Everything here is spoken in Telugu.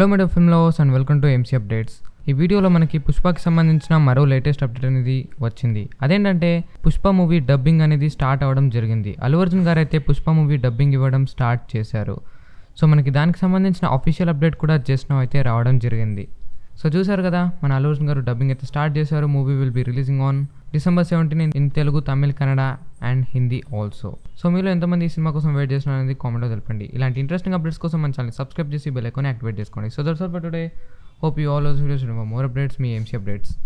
hello madam film lovers and welcome to MC updates ఈ వీడియోలో మనకి పుష్పకి సంబంధించిన మరో లేటెస్ట్ అప్డేట్ అనేది వచ్చింది అదేంటంటే పుష్ప మూవీ డబ్బింగ్ అనేది స్టార్ట్ అవ్వడం జరిగింది అల్లు అర్జున్ గారు అయితే పుష్ప మూవీ డబ్బింగ్ ఇవ్వడం స్టార్ట్ చేశారు సో మనకి దానికి సంబంధించిన అఫీషియల్ అప్డేట్ కూడా చేసిన అయితే రావడం జరిగింది సో చూసారు కదా మన అల్లు అర్జున్ గారు డబ్బింగ్ అయితే స్టార్ట్ చేశారు movie will be releasing on December seventeen in Telugu Tamil Kannada and Hindi also so మీరు ఎంతమంది ఈ సినిమా కోసం వెయిట్ చేస్తున్నారు అనేది కామెంట్లో తెలపండి ఇలాంటి ఇంట్రెస్టింగ్ అప్డేట్స్ కోసం మన ఛానల్ సబ్స్క్రైబ్ చేసి బెల్ ఐకాన్ యాక్టివేట్ చేసుకోండి so that's all for today hope you all videos more updates మీ ఎంసీ అప్డేట్స్